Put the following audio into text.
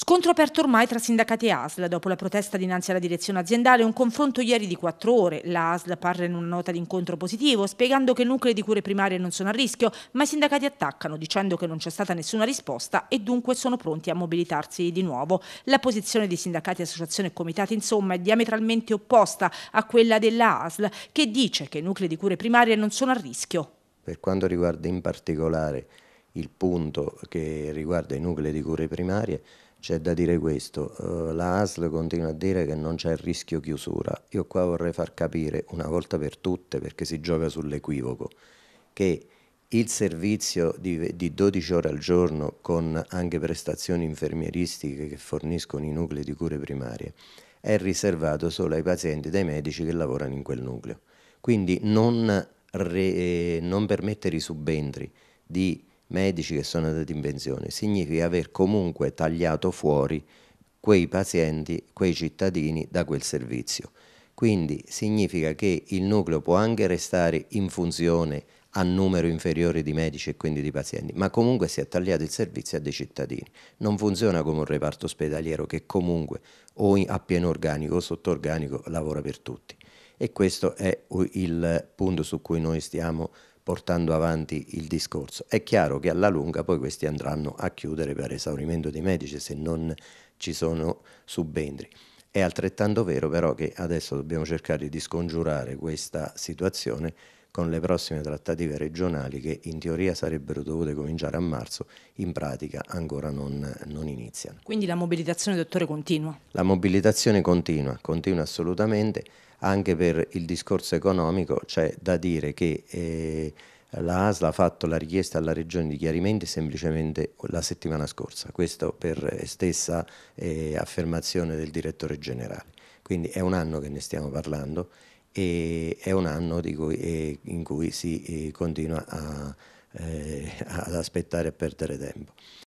Scontro aperto ormai tra sindacati e ASL. Dopo la protesta dinanzi alla direzione aziendale, un confronto ieri di quattro ore. La ASL parla in una nota d'incontro positivo, spiegando che i nuclei di cure primarie non sono a rischio, ma i sindacati attaccano, dicendo che non c'è stata nessuna risposta e dunque sono pronti a mobilitarsi di nuovo. La posizione dei sindacati, associazione e comitati, insomma, è diametralmente opposta a quella della ASL, che dice che i nuclei di cure primarie non sono a rischio. Per quanto riguarda in particolare il punto che riguarda i nuclei di cure primarie, c'è da dire questo, eh, la ASL continua a dire che non c'è il rischio chiusura, io qua vorrei far capire una volta per tutte, perché si gioca sull'equivoco, che il servizio di, di, 12 ore al giorno con anche prestazioni infermieristiche che forniscono i nuclei di cure primarie è riservato solo ai pazienti e ai medici che lavorano in quel nucleo. Quindi non, re, eh, non permettere i subentri di medici che sono andati in pensione, significa aver comunque tagliato fuori quei pazienti, quei cittadini da quel servizio. Quindi significa che il nucleo può anche restare in funzione a numero inferiore di medici e quindi di pazienti, ma comunque si è tagliato il servizio a dei cittadini. Non funziona come un reparto ospedaliero che comunque o a pieno organico o sotto organico lavora per tutti. E questo è il punto su cui noi stiamo portando avanti il discorso. È chiaro che alla lunga poi questi andranno a chiudere per esaurimento dei medici se non ci sono subentri. È altrettanto vero però che adesso dobbiamo cercare di scongiurare questa situazione con le prossime trattative regionali che in teoria sarebbero dovute cominciare a marzo, in pratica ancora non, non iniziano. Quindi la mobilitazione, dottore, continua? La mobilitazione continua, continua assolutamente, anche per il discorso economico c'è da dire che... Eh, la ASL ha fatto la richiesta alla Regione di chiarimenti semplicemente la settimana scorsa, questo per stessa eh, affermazione del direttore generale. Quindi è un anno che ne stiamo parlando e è un anno cui, in cui si eh, continua a, eh, ad aspettare e perdere tempo.